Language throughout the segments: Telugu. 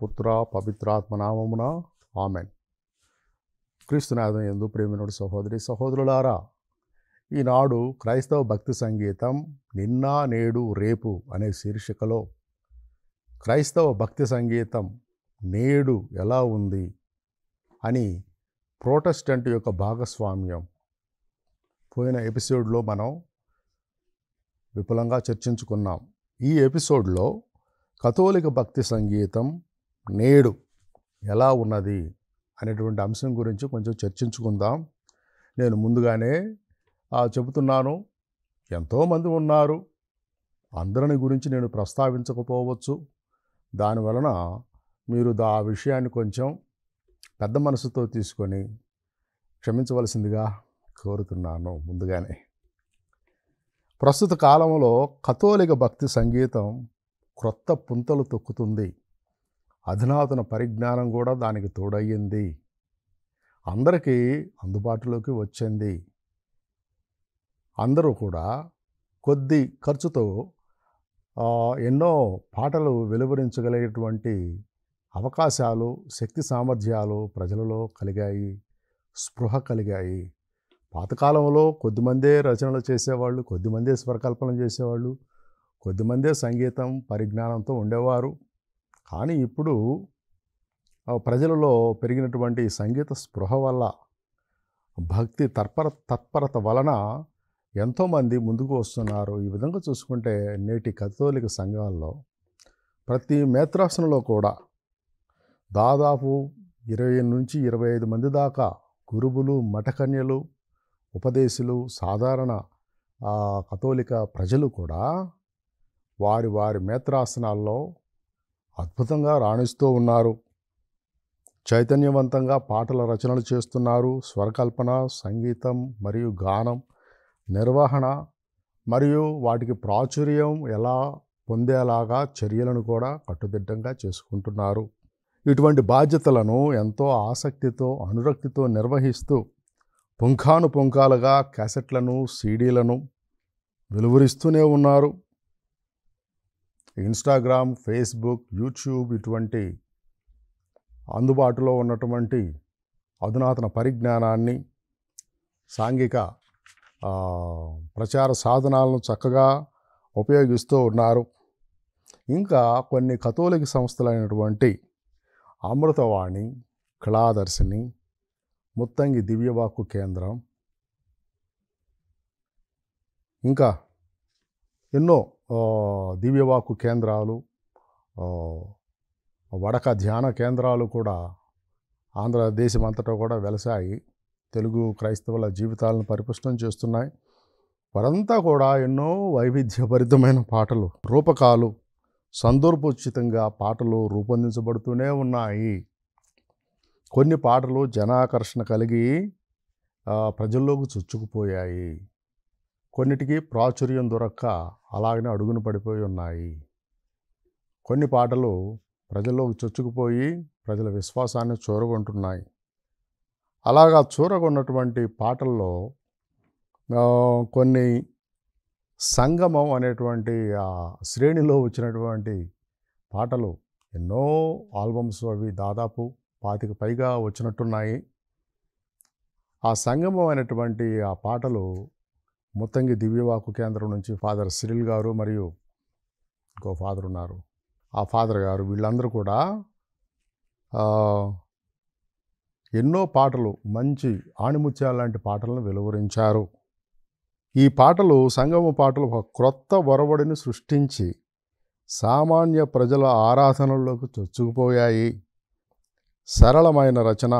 పుత్ర పవిత్రాత్మనామమున ఆమెన్ క్రీస్తునాథం ఎందు ప్రేమినుడు సహోదరి సహోదరులారా ఈనాడు క్రైస్తవ భక్తి సంగీతం నిన్న నేడు రేపు అనే శీర్షికలో క్రైస్తవ భక్తి సంగీతం నేడు ఎలా ఉంది అని ప్రోటెస్టెంట్ యొక్క భాగస్వామ్యం పోయిన ఎపిసోడ్లో మనం విపులంగా చర్చించుకున్నాం ఈ ఎపిసోడ్లో కథోలిక భక్తి సంగీతం నేడు ఎలా ఉన్నది అనేటువంటి అంశం గురించి కొంచెం చర్చించుకుందాం నేను ముందుగానే చెబుతున్నాను ఎంతోమంది ఉన్నారు అందరిని గురించి నేను ప్రస్తావించకపోవచ్చు దానివలన మీరు ఆ విషయాన్ని కొంచెం పెద్ద మనసుతో తీసుకొని క్షమించవలసిందిగా కోరుతున్నాను ముందుగానే ప్రస్తుత కాలంలో కథోలిక భక్తి సంగీతం క్రొత్త పుంతలు తొక్కుతుంది అధునాతన పరిజ్ఞానం కూడా దానికి తోడయ్యింది అందరికీ అందుబాటులోకి వచ్చింది అందరూ కూడా కొద్ది ఖర్చుతో ఎన్నో పాటలు వెలువరించగలిగేటువంటి అవకాశాలు శక్తి సామర్థ్యాలు ప్రజలలో కలిగాయి స్పృహ కలిగాయి పాతకాలంలో కొద్దిమందే రచనలు చేసేవాళ్ళు కొద్దిమందే స్వరకల్పన చేసేవాళ్ళు కొద్దిమందే సంగీతం పరిజ్ఞానంతో ఉండేవారు కానీ ఇప్పుడు ప్రజలలో పెరిగినటువంటి సంగీత స్పృహ వల్ల భక్తి తత్పర తత్పరత వలన ఎంతోమంది ముందుకు వస్తున్నారు ఈ విధంగా చూసుకుంటే నేటి కథోలిక సంఘాల్లో ప్రతి మేత్రాసనలో కూడా దాదాపు ఇరవై నుంచి ఇరవై ఐదు మంది దాకా గురువులు మఠకన్యలు ఉపదేశులు సాధారణ కథోలిక ప్రజలు కూడా వారి వారి మేత్రాసనాల్లో అద్భుతంగా రాణిస్తూ ఉన్నారు చైతన్యవంతంగా పాటల రచనలు చేస్తున్నారు స్వరకల్పన సంగీతం మరియు గానం నిర్వహణ మరియు వాటికి ప్రాచుర్యం ఎలా పొందేలాగా చర్యలను కూడా కట్టుదిట్టంగా చేసుకుంటున్నారు ఇటువంటి బాధ్యతలను ఎంతో ఆసక్తితో అనురక్తితో నిర్వహిస్తూ పుంఖాను పుంఖాలుగా క్యాసెట్లను సీడీలను వెలువరిస్తూనే ఉన్నారు ఇన్స్టాగ్రామ్ ఫేస్బుక్ యూట్యూబ్ ఇటువంటి అందుబాటులో ఉన్నటువంటి అధునాతన పరిజ్ఞానాన్ని సాంఘిక ప్రచార సాధనాలను చక్కగా ఉపయోగిస్తూ ఉన్నారు ఇంకా కొన్ని కథోలిక సంస్థలైనటువంటి అమృతవాణి కళాదర్శిని ముత్తంగి దివ్యవాక్కు కేంద్రం ఇంకా ఎన్నో దివ్యవాకు కేంద్రాలు వడక ధ్యాన కేంద్రాలు కూడా ఆంధ్రదేశం అంతటా కూడా వెలసాయి తెలుగు క్రైస్తవుల జీవితాలను పరిపుష్టం చేస్తున్నాయి వారంతా కూడా ఎన్నో వైవిధ్యభరితమైన పాటలు రూపకాలు సందర్భోచితంగా పాటలు రూపొందించబడుతూనే ఉన్నాయి కొన్ని పాటలు జనాకర్షణ కలిగి ప్రజల్లోకి చొచ్చుకుపోయాయి కొన్నిటికి ప్రాచుర్యం దొరక్క అలాగనే అడుగున పడిపోయి ఉన్నాయి కొన్ని పాటలు ప్రజల్లోకి చొచ్చుకుపోయి ప్రజల విశ్వాసాన్ని చూరగొంటున్నాయి అలాగా చూరగొన్నటువంటి పాటల్లో కొన్ని సంగమం అనేటువంటి ఆ శ్రేణిలో వచ్చినటువంటి పాటలు ఎన్నో ఆల్బమ్స్ అవి దాదాపు పాతికి పైగా వచ్చినట్టున్నాయి ఆ సంగమం అనేటువంటి ఆ పాటలు ముత్తంగి దివ్యవాకు కేంద్రం నుంచి ఫాదర్ సిరిల్ గారు మరియు ఇంకో ఫాదర్ ఉన్నారు ఆ ఫాదర్ గారు వీళ్ళందరూ కూడా ఎన్నో పాటలు మంచి ఆణిముత్యాల లాంటి పాటలను వెలువరించారు ఈ పాటలు సంగమ పాటలు ఒక క్రొత్త ఒరవడిని సృష్టించి సామాన్య ప్రజల ఆరాధనల్లోకి చొచ్చుకుపోయాయి సరళమైన రచన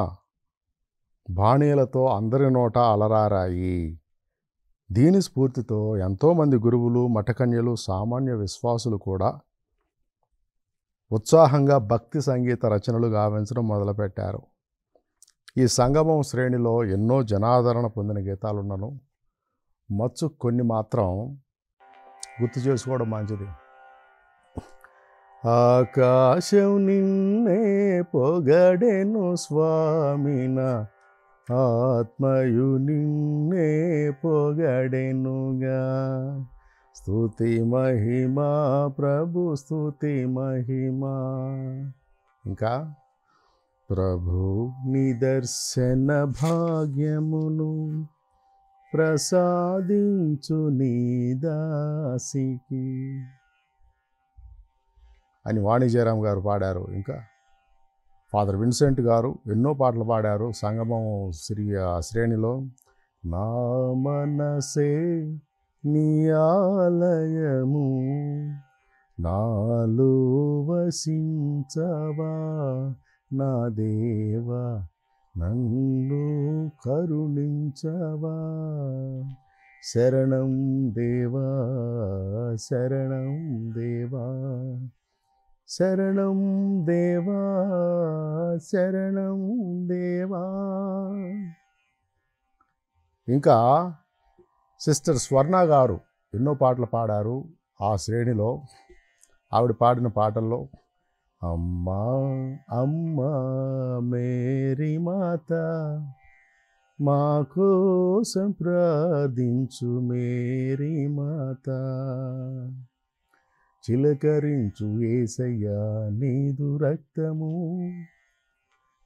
బాణీలతో అందరి నోట అలరారాయి దీని స్ఫూర్తితో ఎంతోమంది గురువులు మఠకన్యలు సామాన్య విశ్వాసులు కూడా ఉత్సాహంగా భక్తి సంగీత రచనలు గావించడం మొదలుపెట్టారు ఈ సంగమం శ్రేణిలో ఎన్నో జనాదరణ పొందిన గీతాలున్నను మచ్చు కొన్ని మాత్రం గుర్తు చేసుకోవడం మంచిది ఆకాశం నిన్నే పొగడెను స్వామిన ఆత్మయు నిన్నే పొగడెనుగా స్థుతి మహిమా ప్రభు స్థుతి మహిమా ఇంకా ప్రభు నిదర్శన భాగ్యమును ప్రసాదించు నీ అని వాణిజ్యరామ్ గారు పాడారు ఇంకా ఫాదర్ విన్సెంట్ గారు ఎన్నో పాటలు పాడారు సంగమం శ్రీ శ్రేణిలో నా మనసే నీ ఆలయము నాలో వసించవా నా దేవా నన్ను కరుణించవా శరణం దేవా శరణం దేవా శరణం దేవా శరణం దేవా ఇంకా సిస్టర్ స్వర్ణ గారు ఎన్నో పాటలు పాడారు ఆ శ్రేణిలో ఆవిడ పాడిన పాటల్లో అమ్మా అమ్మా మేరీ మాత మా కోసం ప్రార్థించు మేరీ మాత చిలకరించు ఏసయ్యా నీదు రక్తము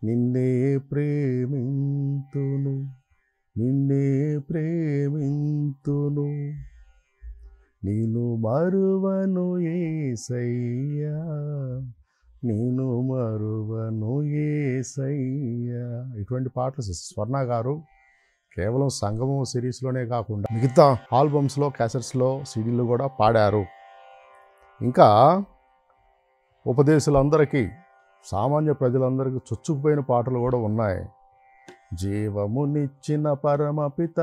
నిన్నే ప్రేమింతును నిన్నే ప్రేమింతును నేను మరువను ఏసయ్యా నేను మరువను ఏసయ్యా ఇటువంటి పాటలు స్వర్ణ గారు కేవలం సంగమం సిరీస్లోనే కాకుండా మిగతా ఆల్బమ్స్లో క్యాసెట్స్లో సీడీలు కూడా పాడారు ఇంకా ఉపదేశులందరికీ సామాన్య ప్రజలందరికీ చొచ్చుకుపోయిన పాటలు కూడా ఉన్నాయి జీవమునిచ్చిన పరమపిత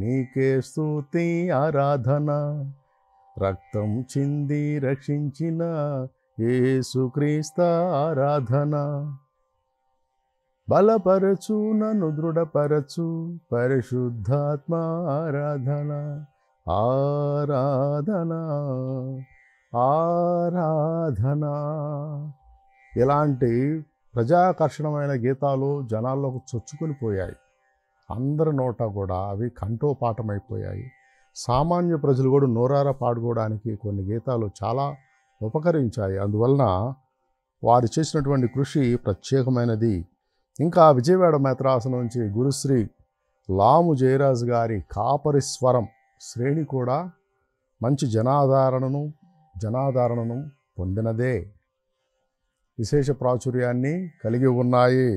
నీకే స్థూతి ఆరాధన రక్తం చింది రక్షించిన ఏసుక్రీస్త ఆరాధన బలపరచు నన్ను దృఢపరచు పరిశుద్ధాత్మ ఆరాధన ఆరాధన ఆరాధన ఇలాంటి ప్రజాకర్షణమైన గీతాలు జనాల్లోకి చొచ్చుకొని పోయాయి అందరి నోట కూడా అవి పాఠమైపోయాయి సామాన్య ప్రజలు కూడా నోరార పాడుకోవడానికి కొన్ని గీతాలు చాలా ఉపకరించాయి అందువలన వారు చేసినటువంటి కృషి ప్రత్యేకమైనది ఇంకా విజయవాడ మేత్రాసనం నుంచి గురుశ్రీ లాము జయరాజు గారి కాపరి స్వరం శ్రేణి కూడా మంచి జనాదరణను జనాదరణను పొందినదే విశేష ప్రాచుర్యాన్ని కలిగి ఉన్నాయి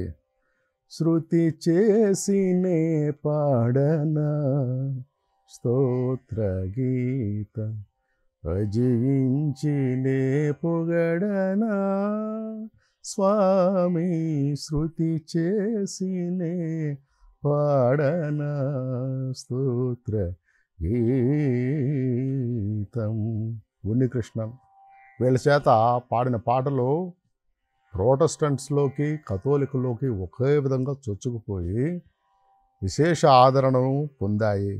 శృతి చేసినే పాడన స్తోత్రగీతం భజించినే పొగడనా స్వామి శృతి చేసినే పాడన స్తోత్ర గీతం ఉన్నికృష్ణన్ వీళ్ళ చేత పాడిన పాటలు ప్రోటెస్టెంట్స్లోకి కథోలికలోకి ఒకే విధంగా చొచ్చుకుపోయి విశేష ఆదరణను పొందాయి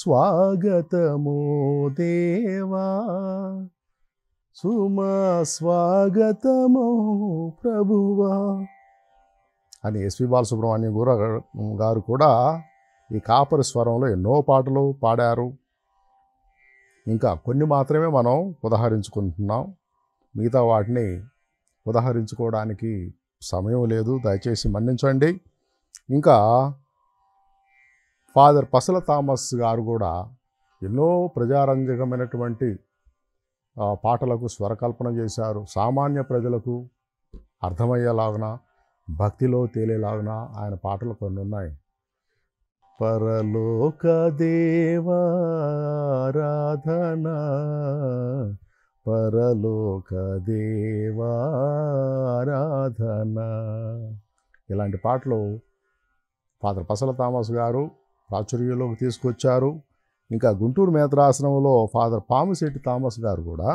స్వాగతమో దేవా సుమా స్వాగతమో ప్రభువా అని ఎస్వి బాలసుబ్రహ్మణ్యం గారు కూడా ఈ కాపరి స్వరంలో ఎన్నో పాటలు పాడారు ఇంకా కొన్ని మాత్రమే మనం ఉదహరించుకుంటున్నాం మిగతా వాటిని ఉదహరించుకోవడానికి సమయం లేదు దయచేసి మన్నించండి ఇంకా ఫాదర్ పసల థామస్ గారు కూడా ఎన్నో ప్రజారంజకమైనటువంటి పాటలకు స్వరకల్పన చేశారు సామాన్య ప్రజలకు అర్థమయ్యేలాగున భక్తిలో తేలేలాగున ఆయన పాటలు కొన్ని ఉన్నాయి పరలోకదేవారాధన పరలోకదేవారాధన ఇలాంటి పాటలు ఫాదర్ పసల థామస్ గారు ప్రాచుర్యంలోకి తీసుకొచ్చారు ఇంకా గుంటూరు మేత్రాశ్రమంలో ఫాదర్ పామిశెట్టి థామస్ గారు కూడా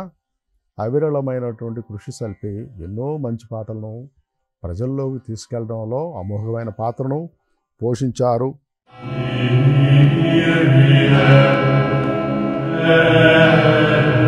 అవిరళమైనటువంటి కృషి సల్పి ఎన్నో మంచి పాటలను ప్రజల్లోకి తీసుకెళ్లడంలో అమోఘమైన పాత్రను పోషించారు In veneria erat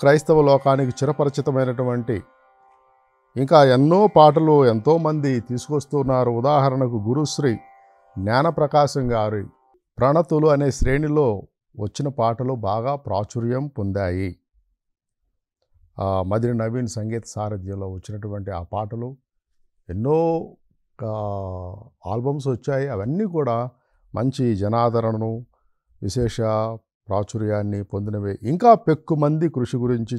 క్రైస్తవ లోకానికి చిరపరిచితమైనటువంటి ఇంకా ఎన్నో పాటలు ఎంతోమంది తీసుకొస్తున్నారు ఉదాహరణకు గురుశ్రీ జ్ఞానప్రకాశం గారి ప్రణతులు అనే శ్రేణిలో వచ్చిన పాటలు బాగా ప్రాచుర్యం పొందాయి మదిరి నవీన్ సంగీత సారథ్యంలో వచ్చినటువంటి ఆ పాటలు ఎన్నో ఆల్బమ్స్ వచ్చాయి అవన్నీ కూడా మంచి జనాదరణను విశేష ప్రాచుర్యాన్ని పొందినవే ఇంకా పెక్కు మంది కృషి గురించి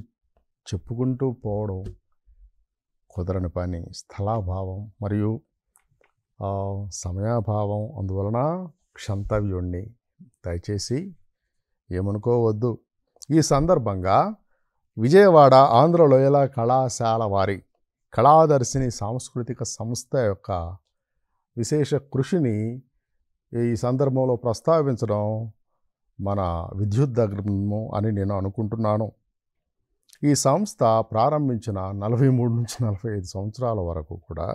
చెప్పుకుంటూ పోవడం కుదరని పని స్థలాభావం మరియు సమయాభావం అందువలన క్షంతవ్యుణ్ణి దయచేసి ఏమనుకోవద్దు ఈ సందర్భంగా విజయవాడ ఆంధ్రలోయల కళాశాల వారి కళాదర్శిని సాంస్కృతిక సంస్థ యొక్క విశేష కృషిని ఈ సందర్భంలో ప్రస్తావించడం మన విద్యుద్దగ్నము అని నేను అనుకుంటున్నాను ఈ సంస్థ ప్రారంభించిన నలభై మూడు నుంచి నలభై ఐదు సంవత్సరాల వరకు కూడా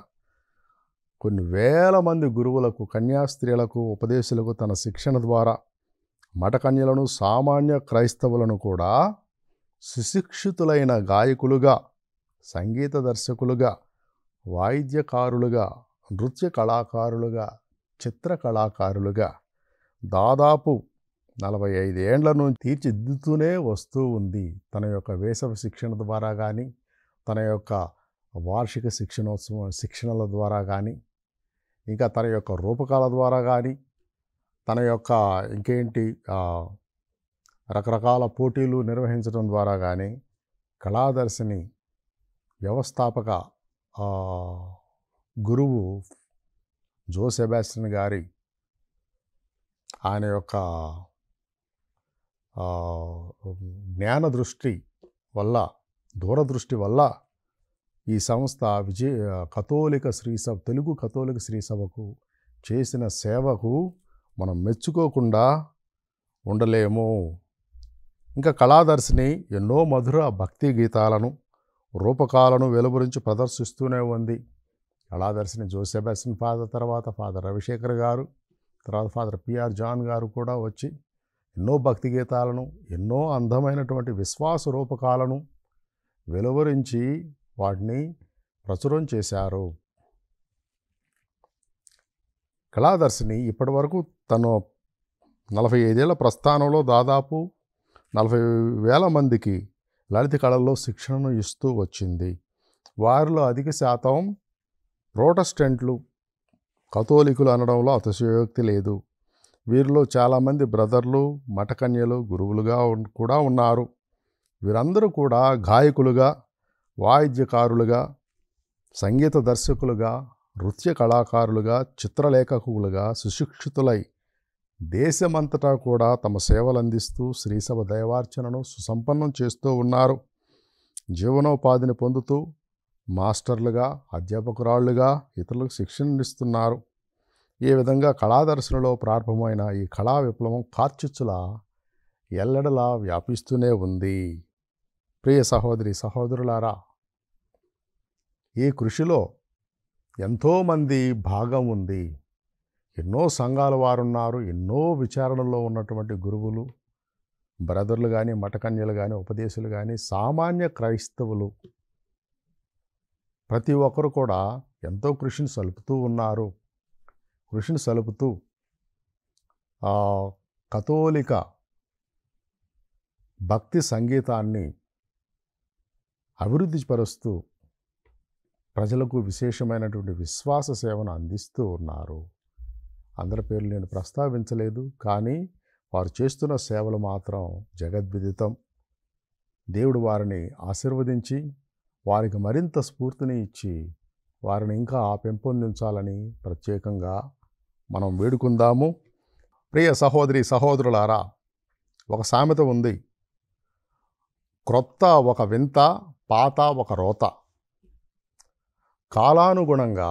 కొన్ని వేల మంది గురువులకు కన్యాస్త్రీలకు ఉపదేశులకు తన శిక్షణ ద్వారా మటకన్యలను సామాన్య క్రైస్తవులను కూడా సుశిక్షితులైన గాయకులుగా సంగీత దర్శకులుగా వాయిద్యకారులుగా నృత్య కళాకారులుగా చిత్ర కళాకారులుగా దాదాపు నలభై ఐదు ఏండ్ల నుంచి తీర్చిదిద్దుతూనే వస్తూ ఉంది తన యొక్క వేసవి శిక్షణ ద్వారా కానీ తన యొక్క వార్షిక శిక్షణోత్సవం శిక్షణల ద్వారా కానీ ఇంకా తన యొక్క రూపకాల ద్వారా కానీ తన యొక్క ఇంకేంటి రకరకాల పోటీలు నిర్వహించడం ద్వారా కానీ కళాదర్శిని వ్యవస్థాపక గురువు జోసెబాస్టన్ గారి ఆయన యొక్క జ్ఞాన దృష్టి వల్ల దూరదృష్టి వల్ల ఈ సంస్థ విజయ కథోలిక శ్రీసభ తెలుగు కథోలిక శ్రీసభకు చేసిన సేవకు మనం మెచ్చుకోకుండా ఉండలేము ఇంకా కళాదర్శిని ఎన్నో మధుర భక్తి గీతాలను రూపకాలను వెలువరించి ప్రదర్శిస్తూనే ఉంది కళాదర్శిని జోసెబాసిన్ ఫాదర్ తర్వాత ఫాదర్ రవిశేఖర్ గారు తర్వాత ఫాదర్ పిఆర్ జాన్ గారు కూడా వచ్చి ఎన్నో భక్తి గీతాలను ఎన్నో అందమైనటువంటి విశ్వాస రూపకాలను వెలువరించి వాటిని ప్రచురం చేశారు కళాదర్శిని ఇప్పటి వరకు తను నలభై ఐదేళ్ల ప్రస్థానంలో దాదాపు నలభై వేల మందికి లలిత కళల్లో శిక్షణను ఇస్తూ వచ్చింది వారిలో అధిక శాతం ప్రోటస్టెంట్లు కథోలికులు అనడంలో అతిశయోక్తి లేదు వీరిలో చాలామంది బ్రదర్లు మటకన్యలు గురువులుగా కూడా ఉన్నారు వీరందరూ కూడా గాయకులుగా వాయిద్యకారులుగా సంగీత దర్శకులుగా నృత్య కళాకారులుగా చిత్రలేఖకులుగా సుశిక్షితులై దేశమంతటా కూడా తమ సేవలు అందిస్తూ శ్రీసభ దైవార్చనను సుసంపన్నం చేస్తూ ఉన్నారు జీవనోపాధిని పొందుతూ మాస్టర్లుగా అధ్యాపకురాళ్లుగా ఇతరులకు శిక్షణ ఇస్తున్నారు ఈ విధంగా కళాదర్శనలో ప్రారంభమైన ఈ కళా విప్లవం కార్చిచ్చులా ఎల్లడలా వ్యాపిస్తూనే ఉంది ప్రియ సహోదరి సహోదరులారా ఈ కృషిలో ఎంతోమంది భాగం ఉంది ఎన్నో సంఘాల వారున్నారు ఎన్నో విచారణలో ఉన్నటువంటి గురువులు బ్రదర్లు కానీ మటకన్యలు కానీ ఉపదేశులు కానీ సామాన్య క్రైస్తవులు ప్రతి ఒక్కరు కూడా ఎంతో కృషిని సలుపుతూ ఉన్నారు కృషిని సలుపుతూ కథోలిక భక్తి సంగీతాన్ని అభివృద్ధిపరుస్తూ ప్రజలకు విశేషమైనటువంటి విశ్వాస సేవను అందిస్తూ ఉన్నారు అందరి పేర్లు నేను ప్రస్తావించలేదు కానీ వారు చేస్తున్న సేవలు మాత్రం జగద్విదితం దేవుడు వారిని ఆశీర్వదించి వారికి మరింత స్ఫూర్తిని ఇచ్చి వారిని ఇంకా పెంపొందించాలని ప్రత్యేకంగా మనం వేడుకుందాము ప్రియ సహోదరి సహోదరులారా ఒక సామెత ఉంది క్రొత్త ఒక వింత పాత ఒక రోత కాలానుగుణంగా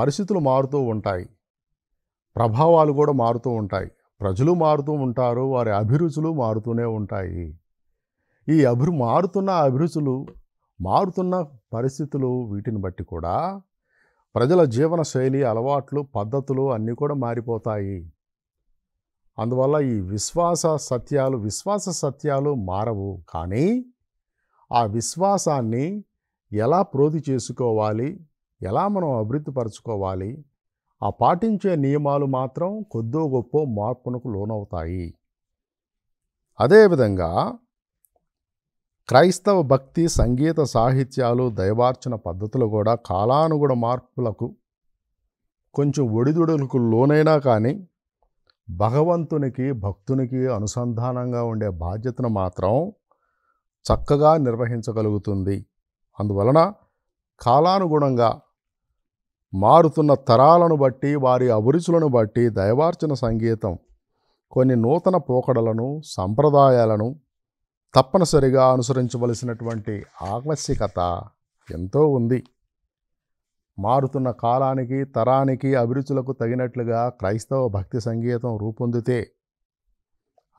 పరిస్థితులు మారుతూ ఉంటాయి ప్రభావాలు కూడా మారుతూ ఉంటాయి ప్రజలు మారుతూ ఉంటారు వారి అభిరుచులు మారుతూనే ఉంటాయి ఈ అభిరు మారుతున్న అభిరుచులు మారుతున్న పరిస్థితులు వీటిని బట్టి కూడా ప్రజల జీవన శైలి అలవాట్లు పద్ధతులు అన్నీ కూడా మారిపోతాయి అందువల్ల ఈ విశ్వాస సత్యాలు విశ్వాస సత్యాలు మారవు కానీ ఆ విశ్వాసాన్ని ఎలా ప్రోధి చేసుకోవాలి ఎలా మనం అభివృద్ధి పరచుకోవాలి ఆ పాటించే నియమాలు మాత్రం కొద్దో గొప్ప మార్పునకు లోనవుతాయి అదేవిధంగా క్రైస్తవ భక్తి సంగీత సాహిత్యాలు దైవార్చన పద్ధతులు కూడా కాలానుగుణ మార్పులకు కొంచెం ఒడిదుడులకు లోనైనా కానీ భగవంతునికి భక్తునికి అనుసంధానంగా ఉండే బాధ్యతను మాత్రం చక్కగా నిర్వహించగలుగుతుంది అందువలన కాలానుగుణంగా మారుతున్న తరాలను బట్టి వారి అభిరుచులను బట్టి దైవార్చన సంగీతం కొన్ని నూతన పోకడలను సంప్రదాయాలను తప్పనిసరిగా అనుసరించవలసినటువంటి ఆవశ్యకత ఎంతో ఉంది మారుతున్న కాలానికి తరానికి అభిరుచులకు తగినట్లుగా క్రైస్తవ భక్తి సంగీతం రూపొందితే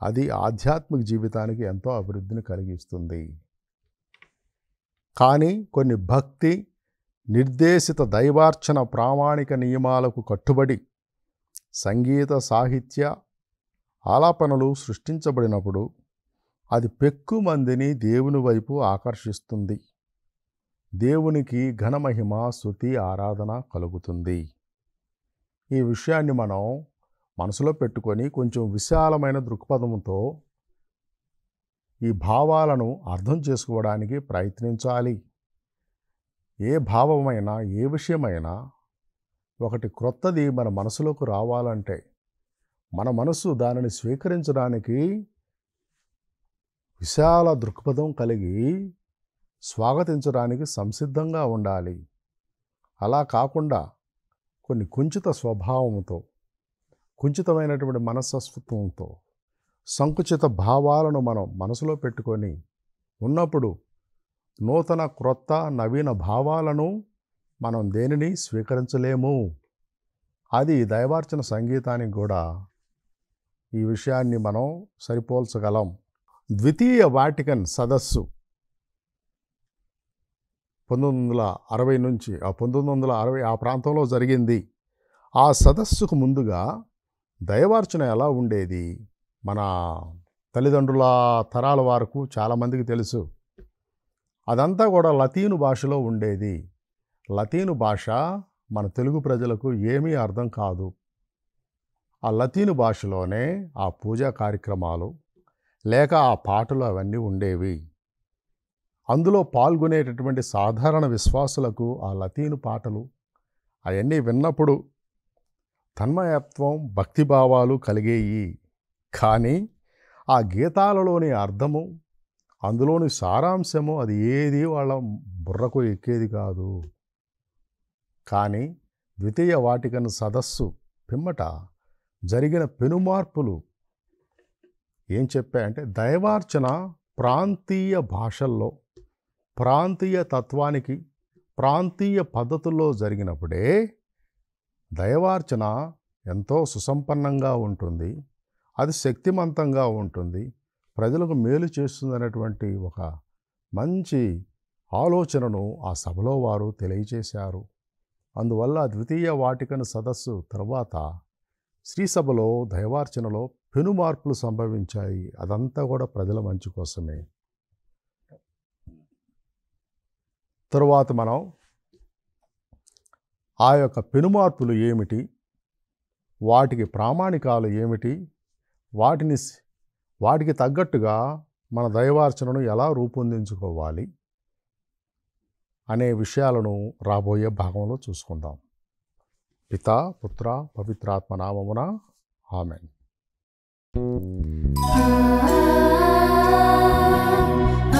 అది ఆధ్యాత్మిక జీవితానికి ఎంతో అభివృద్ధిని కలిగిస్తుంది కానీ కొన్ని భక్తి నిర్దేశిత దైవార్చన ప్రామాణిక నియమాలకు కట్టుబడి సంగీత సాహిత్య ఆలాపనలు సృష్టించబడినప్పుడు అది పెక్కు మందిని దేవుని వైపు ఆకర్షిస్తుంది దేవునికి ఘనమహిమ శృతి ఆరాధన కలుగుతుంది ఈ విషయాన్ని మనం మనసులో పెట్టుకొని కొంచెం విశాలమైన దృక్పథంతో ఈ భావాలను అర్థం చేసుకోవడానికి ప్రయత్నించాలి ఏ భావమైనా ఏ విషయమైనా ఒకటి క్రొత్తది మన మనసులోకి రావాలంటే మన మనసు దానిని స్వీకరించడానికి విశాల దృక్పథం కలిగి స్వాగతించడానికి సంసిద్ధంగా ఉండాలి అలా కాకుండా కొన్ని కుంచిత స్వభావంతో కుంచితమైనటువంటి మనస్తత్వంతో సంకుచిత భావాలను మనం మనసులో పెట్టుకొని ఉన్నప్పుడు నూతన క్రొత్త నవీన భావాలను మనం దేనిని స్వీకరించలేము అది దైవార్చన సంగీతానికి కూడా ఈ విషయాన్ని మనం సరిపోల్చగలం ద్వితీయ వాటికన్ సదస్సు పంతొమ్మిది వందల అరవై నుంచి ఆ పంతొమ్మిది వందల అరవై ఆ ప్రాంతంలో జరిగింది ఆ సదస్సుకు ముందుగా దైవార్చన ఎలా ఉండేది మన తల్లిదండ్రుల తరాల వరకు చాలామందికి తెలుసు అదంతా కూడా లతీను భాషలో ఉండేది లతీను భాష మన తెలుగు ప్రజలకు ఏమీ అర్థం కాదు ఆ లతీను భాషలోనే ఆ పూజా కార్యక్రమాలు లేక ఆ పాటలు అవన్నీ ఉండేవి అందులో పాల్గొనేటటువంటి సాధారణ విశ్వాసులకు ఆ లతీను పాటలు అవన్నీ విన్నప్పుడు తన్మయత్వం భక్తిభావాలు కలిగేయి కానీ ఆ గీతాలలోని అర్థము అందులోని సారాంశము అది ఏది వాళ్ళ బుర్రకు ఎక్కేది కాదు కానీ ద్వితీయ వాటికను సదస్సు పిమ్మట జరిగిన పెనుమార్పులు ఏం చెప్పా అంటే దైవార్చన ప్రాంతీయ భాషల్లో ప్రాంతీయ తత్వానికి ప్రాంతీయ పద్ధతుల్లో జరిగినప్పుడే దైవార్చన ఎంతో సుసంపన్నంగా ఉంటుంది అది శక్తిమంతంగా ఉంటుంది ప్రజలకు మేలు చేస్తుందనేటువంటి ఒక మంచి ఆలోచనను ఆ సభలో వారు తెలియజేశారు అందువల్ల ద్వితీయ వాటికను సదస్సు తర్వాత శ్రీసభలో దైవార్చనలో పెను మార్పులు సంభవించాయి అదంతా కూడా ప్రజల మంచి కోసమే తరువాత మనం ఆ యొక్క పెనుమార్పులు ఏమిటి వాటికి ప్రామాణికాలు ఏమిటి వాటిని వాటికి తగ్గట్టుగా మన దైవార్చనను ఎలా రూపొందించుకోవాలి అనే విషయాలను రాబోయే భాగంలో చూసుకుందాం పిత పుత్ర పవిత్రాత్మ నామమున ఆమెన్ 啊。